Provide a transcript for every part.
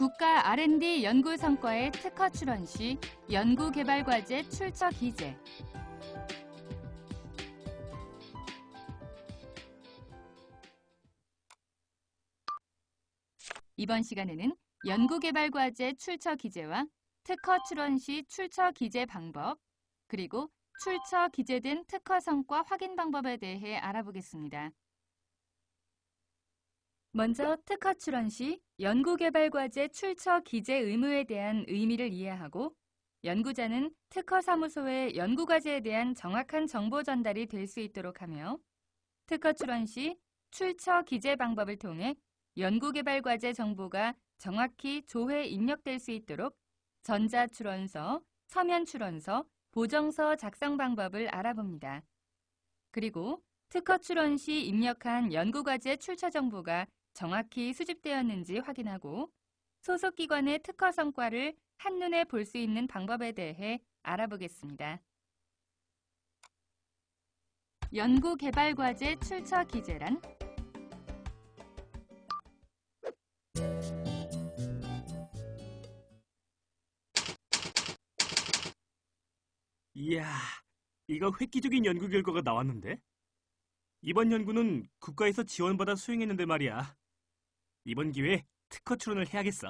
국가 R&D 연구 성과의 특허 출원 시 연구개발과제 출처 기재, 이번 시간에는 연구개발과제 출처 기재와 특허 출원 시 출처 기재 방법, 그리고 출처 기재된 특허 성과 확인 방법에 대해 알아보겠습니다. 먼저 특허 출원 시 연구개발과제 출처 기재 의무에 대한 의미를 이해하고 연구자는 특허사무소의 연구과제에 대한 정확한 정보 전달이 될 수 있도록 하며 특허 출원 시 출처 기재 방법을 통해 연구개발과제 정보가 정확히 조회 입력될 수 있도록 전자출원서, 서면출원서, 보정서 작성 방법을 알아봅니다. 그리고 특허 출원 시 입력한 연구과제 출처 정보가 정확히 수집되었는지 확인하고 소속 기관의 특허 성과를 한눈에 볼 수 있는 방법에 대해 알아보겠습니다. 연구개발과제 출처 기재란 이야, 이거 획기적인 연구 결과가 나왔는데? 이번 연구는 국가에서 지원받아 수행했는데 말이야. 이번 기회에 특허 출원을 해야겠어.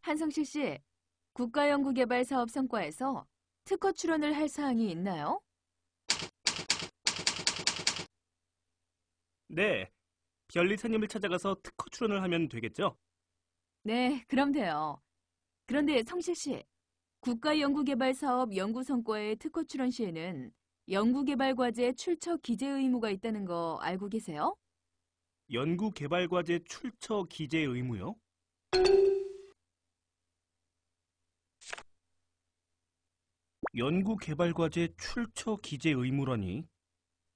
한성실 씨, 국가연구개발사업 성과에서 특허 출원을 할 사항이 있나요? 네, 변리사님을 찾아가서 특허 출원을 하면 되겠죠? 네, 그럼 돼요. 그런데 성실 씨, 국가연구개발사업 연구성과의 특허 출원 시에는 연구개발과제 출처 기재 의무가 있다는 거 알고 계세요? 연구개발과제 출처 기재 의무요. 연구개발과제 출처 기재 의무라니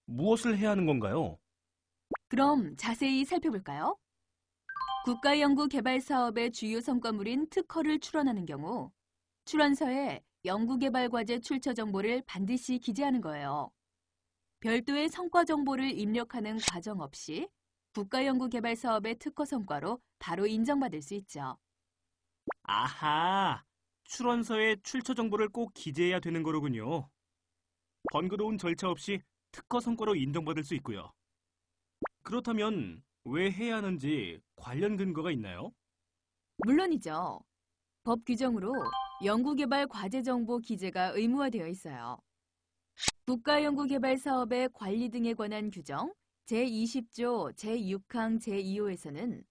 무엇을 해야 하는 건가요? 그럼 자세히 살펴볼까요? 국가연구개발사업의 주요 성과물인 특허를 출원하는 경우 출원서에 연구개발과제 출처 정보를 반드시 기재하는 거예요. 별도의 성과 정보를 입력하는 과정 없이 국가연구개발 사업의 특허 성과로 바로 인정받을 수 있죠. 아하, 출원서에 출처 정보를 꼭 기재해야 되는 거로군요. 번거로운 절차 없이 특허 성과로 인정받을 수 있고요. 그렇다면 왜 해야 하는지 관련 근거가 있나요? 물론이죠. 법 규정으로 연구개발 과제 정보 기재가 의무화되어 있어요. 국가연구개발 사업의 관리 등에 관한 규정, 제20조 제6항 제2호에서는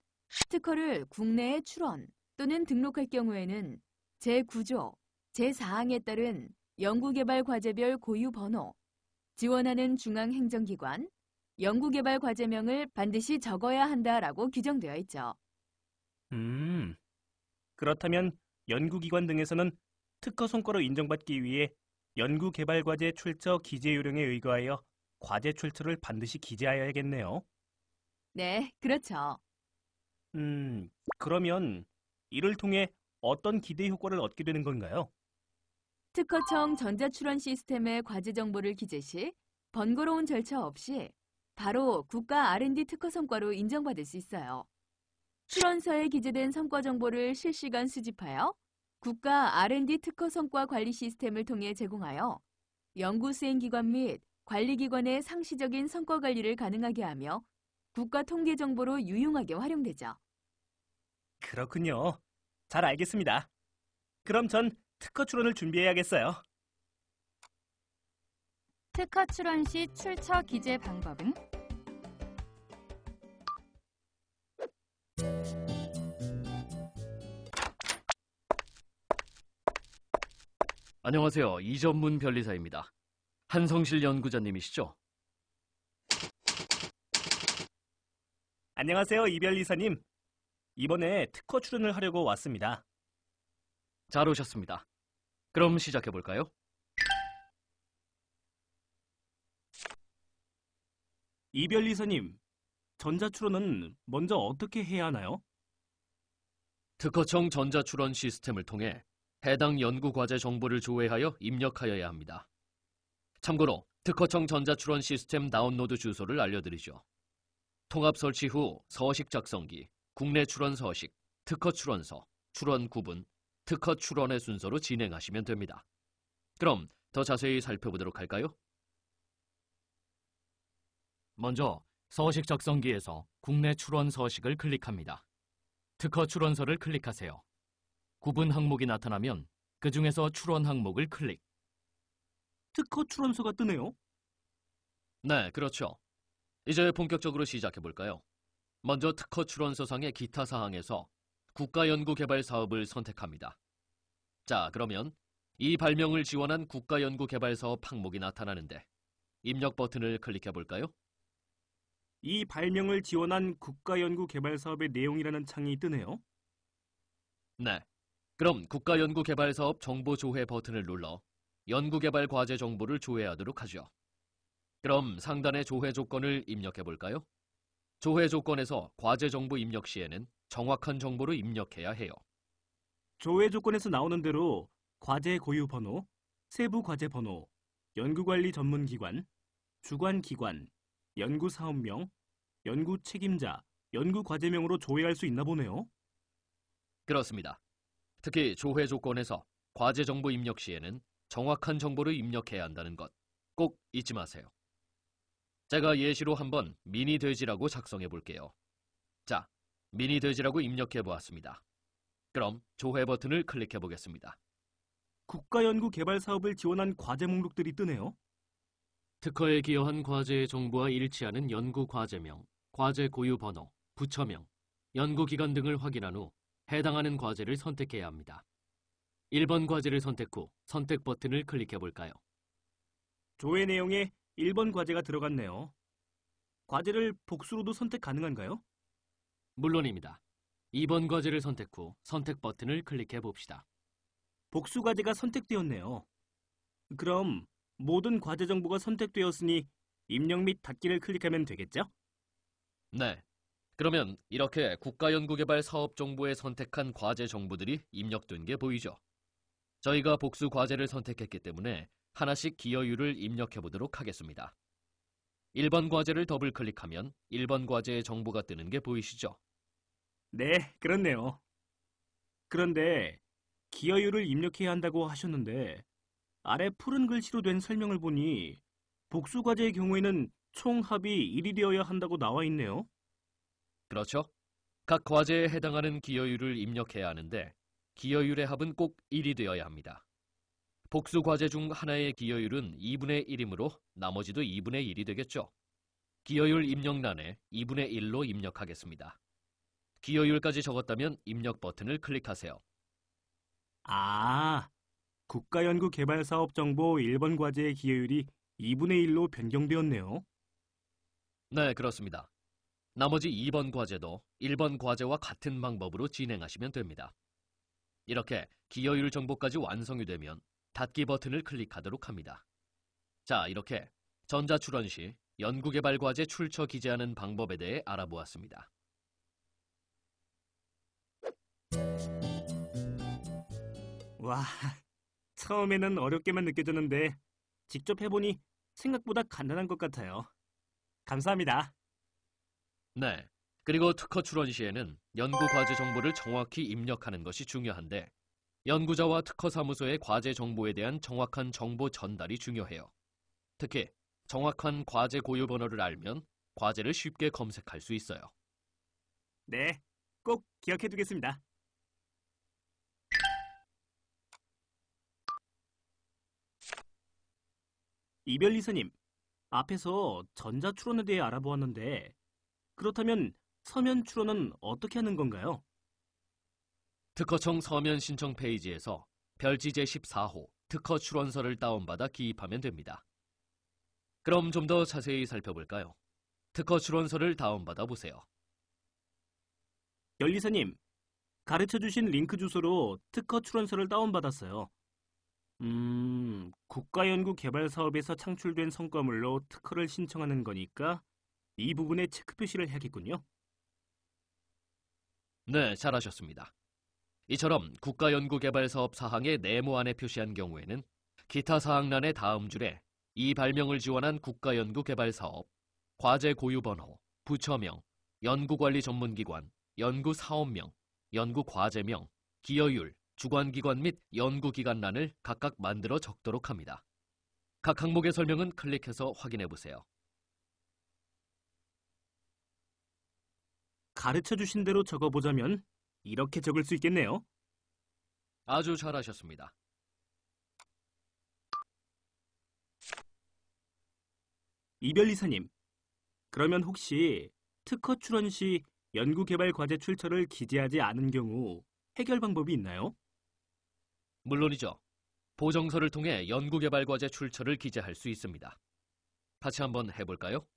특허를 국내에 출원 또는 등록할 경우에는 제9조 제4항에 따른 연구개발과제별 고유 번호, 지원하는 중앙행정기관, 연구개발과제명을 반드시 적어야 한다라고 규정되어 있죠. 음, 그렇다면 연구기관 등에서는 특허 성과로 인정받기 위해 연구개발과제 출처 기재 요령에 의거하여 과제 출처를 반드시 기재하여야겠네요. 네, 그렇죠. 음, 그러면 이를 통해 어떤 기대 효과를 얻게 되는 건가요? 특허청 전자출원 시스템의 과제 정보를 기재 시 번거로운 절차 없이 바로 국가 R&D 특허 성과로 인정받을 수 있어요. 출원서에 기재된 성과 정보를 실시간 수집하여 국가 R&D 특허 성과 관리 시스템을 통해 제공하여 연구 수행 기관 및 관리기관의 상시적인 성과관리를 가능하게 하며 국가 통계 정보로 유용하게 활용되죠. 그렇군요. 잘 알겠습니다. 그럼 전 특허 출원을 준비해야겠어요. 특허 출원 시 출처 기재 방법은 안녕하세요. 이전문 변리사입니다. 한성실 연구자님이시죠? 안녕하세요, 이별리사님. 이번에 특허 출연을 하려고 왔습니다. 잘 오셨습니다. 그럼 시작해볼까요? 이별리사님, 전자출원은 먼저 어떻게 해야 하나요? 특허청 전자출원 시스템을 통해 해당 연구과제 정보를 조회하여 입력하여야 합니다. 참고로 특허청 전자출원 시스템 다운로드 주소를 알려드리죠. 통합 설치 후 서식 작성기, 국내 출원 서식, 특허 출원서, 출원 구분, 특허 출원의 순서로 진행하시면 됩니다. 그럼 더 자세히 살펴보도록 할까요? 먼저 서식 작성기에서 국내 출원 서식을 클릭합니다. 특허 출원서를 클릭하세요. 구분 항목이 나타나면 그 중에서 출원 항목을 클릭. 특허 출원서가 뜨네요. 네, 그렇죠. 이제 본격적으로 시작해볼까요? 먼저 특허 출원서상의 기타 사항에서 국가연구개발 사업을 선택합니다. 자, 그러면 이 발명을 지원한 국가연구개발 사업 항목이 나타나는데 입력 버튼을 클릭해볼까요? 이 발명을 지원한 국가연구개발 사업의 내용이라는 창이 뜨네요. 네, 그럼 국가연구개발사업 정보조회 버튼을 눌러 연구개발 과제 정보를 조회하도록 하죠. 그럼 상단의 조회 조건을 입력해 볼까요? 조회 조건에서 과제 정보 입력 시에는 정확한 정보를 입력해야 해요. 조회 조건에서 나오는 대로 과제 고유 번호, 세부 과제 번호, 연구관리 전문기관, 주관기관, 연구사업명, 연구 책임자, 연구 과제명으로 조회할 수 있나 보네요. 그렇습니다. 특히 조회 조건에서 과제 정보 입력 시에는 정확한 정보를 입력해야 한다는 것 꼭 잊지 마세요. 제가 예시로 한번 미니 돼지라고 작성해 볼게요. 자, 미니 돼지라고 입력해 보았습니다. 그럼 조회 버튼을 클릭해 보겠습니다. 국가연구개발 사업을 지원한 과제 목록들이 뜨네요. 특허에 기여한 과제의 정보와 일치하는 연구 과제명, 과제 고유 번호, 부처명, 연구기간 등을 확인한 후 해당하는 과제를 선택해야 합니다. 1번 과제를 선택 후 선택 버튼을 클릭해 볼까요? 조회 내용에 1번 과제가 들어갔네요. 과제를 복수로도 선택 가능한가요? 물론입니다. 2번 과제를 선택 후 선택 버튼을 클릭해 봅시다. 복수 과제가 선택되었네요. 그럼 모든 과제 정보가 선택되었으니 입력 및 닫기를 클릭하면 되겠죠? 네. 그러면 이렇게 국가연구개발 사업 정보에 선택한 과제 정보들이 입력된 게 보이죠. 저희가 복수 과제를 선택했기 때문에 하나씩 기여율을 입력해 보도록 하겠습니다. 1번 과제를 더블 클릭하면 1번 과제의 정보가 뜨는 게 보이시죠? 네, 그렇네요. 그런데 기여율을 입력해야 한다고 하셨는데 아래 푸른 글씨로 된 설명을 보니 복수 과제의 경우에는 총 합이 1이 되어야 한다고 나와 있네요. 그렇죠. 각 과제에 해당하는 기여율을 입력해야 하는데 기여율의 합은 꼭 1이 되어야 합니다. 복수 과제 중 하나의 기여율은 2분의 1이므로 나머지도 2분의 1이 되겠죠. 기여율 입력란에 2분의 1로 입력하겠습니다. 기여율까지 적었다면 입력 버튼을 클릭하세요. 아, 국가연구개발사업정보 1번 과제의 기여율이 2분의 1로 변경되었네요. 네, 그렇습니다. 나머지 2번 과제도 1번 과제와 같은 방법으로 진행하시면 됩니다. 이렇게 기여율 정보까지 완성이 되면 닫기 버튼을 클릭하도록 합니다. 자, 이렇게 전자출원 시 연구개발과제 출처 기재하는 방법에 대해 알아보았습니다. 와, 처음에는 어렵게만 느껴졌는데 직접 해보니 생각보다 간단한 것 같아요. 감사합니다. 네, 그리고 특허 출원 시에는 연구 과제 정보를 정확히 입력하는 것이 중요한데 연구자와 특허사무소의 과제 정보에 대한 정확한 정보 전달이 중요해요. 특히 정확한 과제 고유 번호를 알면 과제를 쉽게 검색할 수 있어요. 네, 꼭 기억해 두겠습니다. 이별리사님, 앞에서 전자출원에 대해 알아보았는데 그렇다면 서면 출원은 어떻게 하는 건가요? 특허청 서면 신청 페이지에서 별지 제14호 특허 출원서를 다운받아 기입하면 됩니다. 그럼 좀 더 자세히 살펴볼까요? 특허 출원서를 다운받아 보세요. 열리사님, 가르쳐주신 링크 주소로 특허 출원서를 다운받았어요. 음, 국가연구개발사업에서 창출된 성과물로 특허를 신청하는 거니까 이 부분에 체크 표시를 해야겠군요. 네, 잘하셨습니다. 이처럼 국가연구개발사업 사항의 네모 안에 표시한 경우에는 기타 사항란의 다음 줄에 이 발명을 지원한 국가연구개발사업, 과제 고유번호, 부처명, 연구관리전문기관, 연구사업명, 연구과제명, 기여율, 주관기관 및 연구기관란을 각각 만들어 적도록 합니다. 각 항목의 설명은 클릭해서 확인해 보세요. 가르쳐 주신 대로 적어보자면 이렇게 적을 수 있겠네요. 아주 잘하셨습니다. 이별 이사님, 그러면 혹시 특허 출원 시 연구개발과제 출처를 기재하지 않은 경우 해결 방법이 있나요? 물론이죠. 보정서를 통해 연구개발과제 출처를 기재할 수 있습니다. 같이 한번 해볼까요?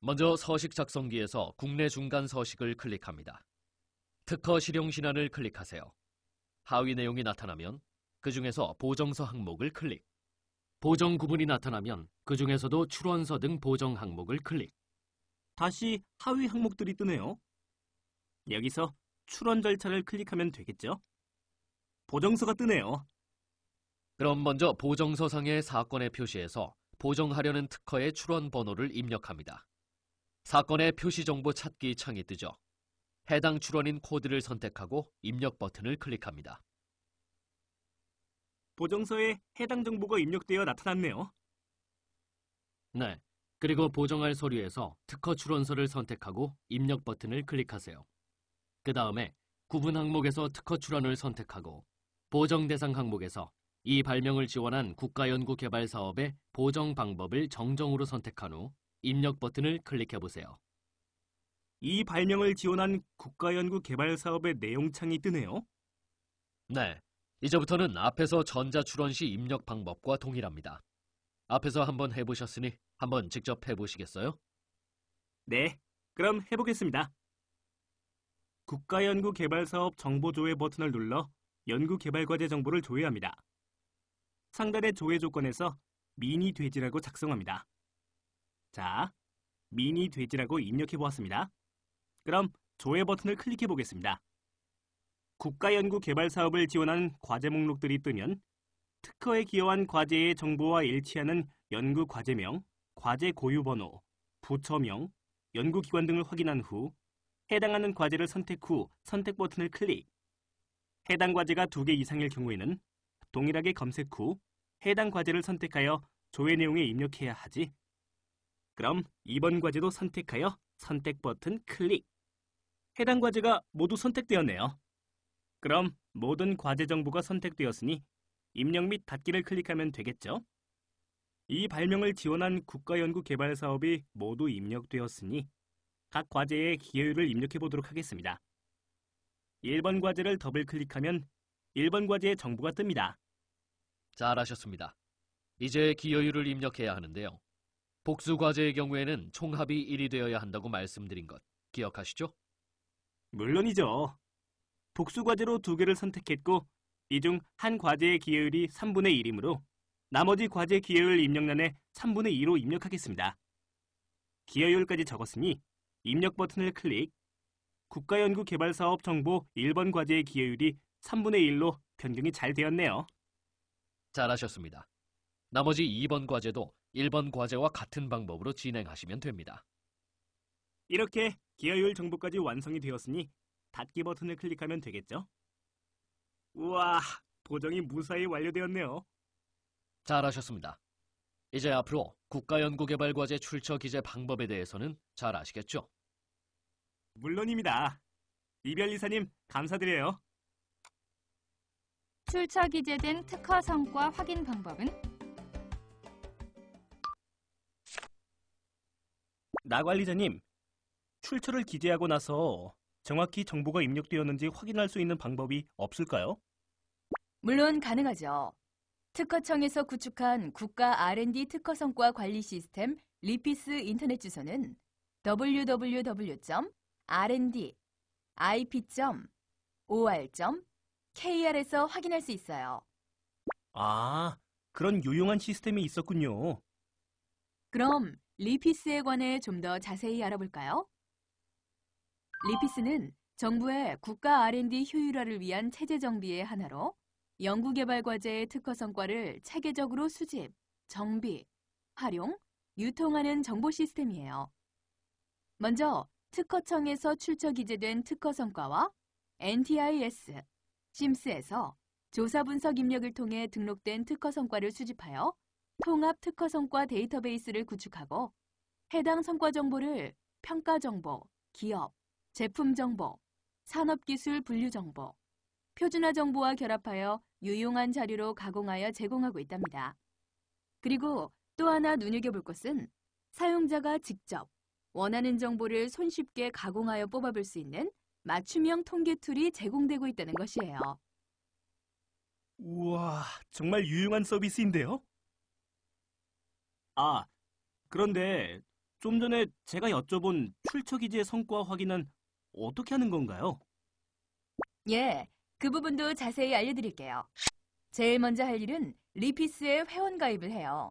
먼저 서식 작성기에서 국내 중간 서식을 클릭합니다. 특허 실용 신안을 클릭하세요. 하위 내용이 나타나면 그 중에서 보정서 항목을 클릭. 보정 구분이 나타나면 그 중에서도 출원서 등 보정 항목을 클릭. 다시 하위 항목들이 뜨네요. 여기서 출원 절차를 클릭하면 되겠죠? 보정서가 뜨네요. 그럼 먼저 보정서상의 사건의 표시해서 보정하려는 특허의 출원 번호를 입력합니다. 사건의 표시정보 찾기 창이 뜨죠. 해당 출원인 코드를 선택하고 입력 버튼을 클릭합니다. 보정서에 해당 정보가 입력되어 나타났네요. 네, 그리고 보정할 서류에서 특허 출원서를 선택하고 입력 버튼을 클릭하세요. 그 다음에 구분 항목에서 특허 출원을 선택하고 보정 대상 항목에서 이 발명을 지원한 국가연구개발사업의 보정 방법을 정정으로 선택한 후 입력 버튼을 클릭해 보세요. 이 발명을 지원한 국가연구개발사업의 내용창이 뜨네요. 네, 이제부터는 앞에서 전자출원 시 입력 방법과 동일합니다. 앞에서 한번 해보셨으니 한번 직접 해보시겠어요? 네, 그럼 해보겠습니다. 국가연구개발사업 정보조회 버튼을 눌러 연구개발과제 정보를 조회합니다. 상단의 조회 조건에서 미니 돼지라고 작성합니다. 자, 미니 돼지라고 입력해 보았습니다. 그럼 조회 버튼을 클릭해 보겠습니다. 국가연구개발 사업을 지원한 과제 목록들이 뜨면 특허에 기여한 과제의 정보와 일치하는 연구 과제명, 과제 고유 번호, 부처명, 연구기관 등을 확인한 후 해당하는 과제를 선택 후 선택 버튼을 클릭. 해당 과제가 두 개 이상일 경우에는 동일하게 검색 후 해당 과제를 선택하여 조회 내용에 입력해야 하지 그럼 2번 과제도 선택하여 선택 버튼 클릭. 해당 과제가 모두 선택되었네요. 그럼 모든 과제 정보가 선택되었으니 입력 및 닫기를 클릭하면 되겠죠? 이 발명을 지원한 국가연구개발사업이 모두 입력되었으니 각 과제의 기여율을 입력해 보도록 하겠습니다. 1번 과제를 더블 클릭하면 1번 과제의 정보가 뜹니다. 잘하셨습니다. 이제 기여율을 입력해야 하는데요. 복수 과제의 경우에는 총합이 1이 되어야 한다고 말씀드린 것 기억하시죠? 물론이죠. 복수 과제로 두 개를 선택했고 이 중 한 과제의 기회율이 3분의 1이므로 나머지 과제 기회율 입력란에 3분의 2로 입력하겠습니다. 기여율까지 적었으니 입력 버튼을 클릭, 국가연구개발사업 정보 1번 과제의 기여율이 3분의 1로 변경이 잘 되었네요. 잘하셨습니다. 나머지 2번 과제도 1번 과제와 같은 방법으로 진행하시면 됩니다. 이렇게 기여율 정보까지 완성이 되었으니 닫기 버튼을 클릭하면 되겠죠? 우와, 보정이 무사히 완료되었네요. 잘하셨습니다. 이제 앞으로 국가연구개발과제 출처 기재 방법에 대해서는 잘 아시겠죠? 물론입니다. 이별 이사님, 감사드려요. 출처 기재된 특허 성과 확인 방법은 나 관리자님, 출처를 기재하고 나서 정확히 정보가 입력되었는지 확인할 수 있는 방법이 없을까요? 물론 가능하죠. 특허청에서 구축한 국가 R&D 특허성과 관리 시스템 리피스 인터넷 주소는 www.rnd.ip.or.kr에서 확인할 수 있어요. 아, 그런 유용한 시스템이 있었군요. 그럼 리피스에 관해 좀 더 자세히 알아볼까요? 리피스는 정부의 국가 R&D 효율화를 위한 체제 정비의 하나로 연구개발과제의 특허 성과를 체계적으로 수집, 정비, 활용, 유통하는 정보 시스템이에요. 먼저 특허청에서 출처 기재된 특허 성과와 NTIS, s i m s 에서 조사 분석 입력을 통해 등록된 특허 성과를 수집하여 통합 특허 성과 데이터베이스를 구축하고 해당 성과 정보를 평가 정보, 기업, 제품 정보, 산업기술 분류 정보, 표준화 정보와 결합하여 유용한 자료로 가공하여 제공하고 있답니다. 그리고 또 하나 눈여겨볼 것은 사용자가 직접 원하는 정보를 손쉽게 가공하여 뽑아볼 수 있는 맞춤형 통계 툴이 제공되고 있다는 것이에요. 우와, 정말 유용한 서비스인데요? 아, 그런데 좀 전에 제가 여쭤본 출처기지의 성과 확인은 어떻게 하는 건가요? 예, 그 부분도 자세히 알려드릴게요. 제일 먼저 할 일은 리피스에 회원 가입을 해요.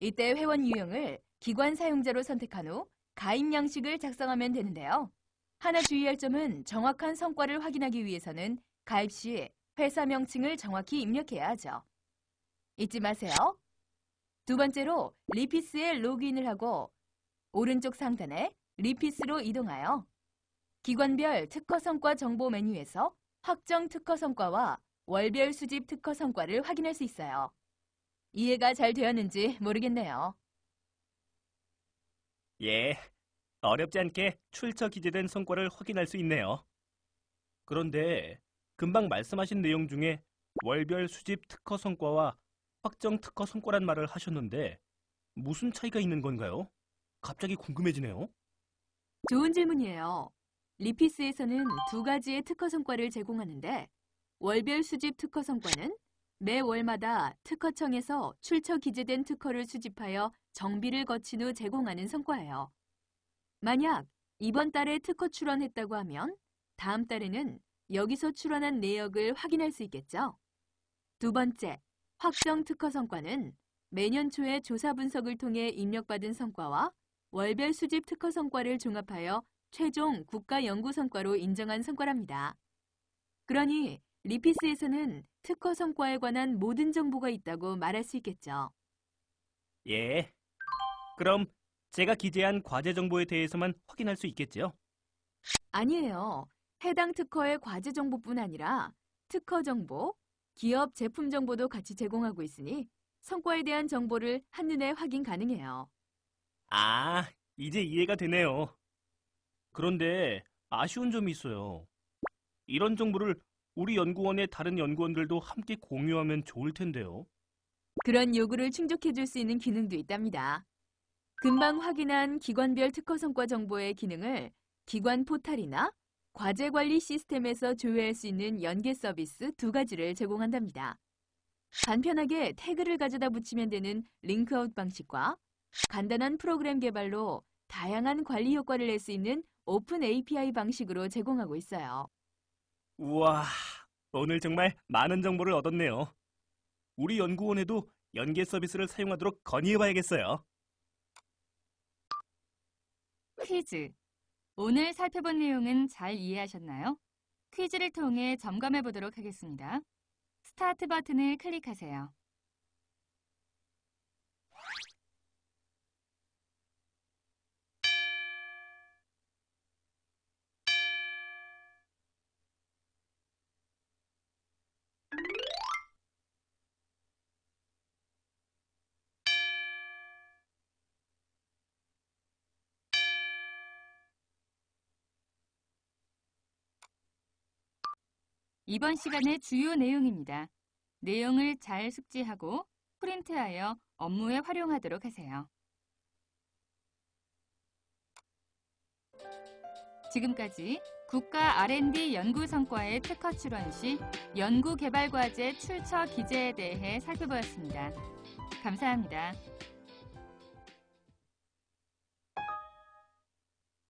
이때 회원 유형을 기관 사용자로 선택한 후 가입 양식을 작성하면 되는데요. 하나 주의할 점은 정확한 성과를 확인하기 위해서는 가입 시 회사 명칭을 정확히 입력해야 하죠. 잊지 마세요. 두 번째로 리피스에 로그인을 하고 오른쪽 상단에 리피스로 이동하여 기관별 특허 성과 정보 메뉴에서 확정 특허 성과와 월별 수집 특허 성과를 확인할 수 있어요. 이해가 잘 되었는지 모르겠네요. 예, 어렵지 않게 출처 기재된 성과를 확인할 수 있네요. 그런데 금방 말씀하신 내용 중에 월별 수집 특허 성과와 확정 특허 선고란 말을 하셨는데 무슨 차이가 있는 건가요? 갑자기 궁금해지네요. 좋은 질문이에요. 리피스에서는 두 가지의 특허 성과를 제공하는데 월별 수집 특허 성과는 매 월마다 특허청에서 출처 기재된 특허를 수집하여 정비를 거친 후 제공하는 성과예요. 만약 이번 달에 특허 출원했다고 하면 다음 달에는 여기서 출원한 내역을 확인할 수 있겠죠. 두 번째, 확정 특허 성과는 매년 초에 조사 분석을 통해 입력받은 성과와 월별 수집 특허 성과를 종합하여 최종 국가 연구 성과로 인정한 성과랍니다. 그러니 리피스에서는 특허 성과에 관한 모든 정보가 있다고 말할 수 있겠죠. 예. 그럼 제가 기재한 과제 정보에 대해서만 확인할 수있겠죠 아니에요. 해당 특허의 과제 정보뿐 아니라 특허 정보, 기업 제품 정보도 같이 제공하고 있으니 성과에 대한 정보를 한눈에 확인 가능해요. 아, 이제 이해가 되네요. 그런데 아쉬운 점이 있어요. 이런 정보를 우리 연구원의 다른 연구원들도 함께 공유하면 좋을 텐데요. 그런 요구를 충족해 줄 수 있는 기능도 있답니다. 금방 확인한 기관별 특허 성과 정보의 기능을 기관 포탈이나 과제 관리 시스템에서 조회할 수 있는 연계 서비스 두 가지를 제공한답니다. 간편하게 태그를 가져다 붙이면 되는 링크아웃 방식과 간단한 프로그램 개발로 다양한 관리 효과를 낼 수 있는 오픈 API 방식으로 제공하고 있어요. 우와, 오늘 정말 많은 정보를 얻었네요. 우리 연구원에도 연계 서비스를 사용하도록 건의해봐야겠어요. 퀴즈 오늘 살펴본 내용은 잘 이해하셨나요? 퀴즈를 통해 점검해 보도록 하겠습니다. 스타트 버튼을 클릭하세요. 이번 시간의 주요 내용입니다. 내용을 잘 숙지하고 프린트하여 업무에 활용하도록 하세요. 지금까지 국가 R&D 연구성과의 특허 출원 시 연구개발과제 출처 기재에 대해 살펴보았습니다. 감사합니다.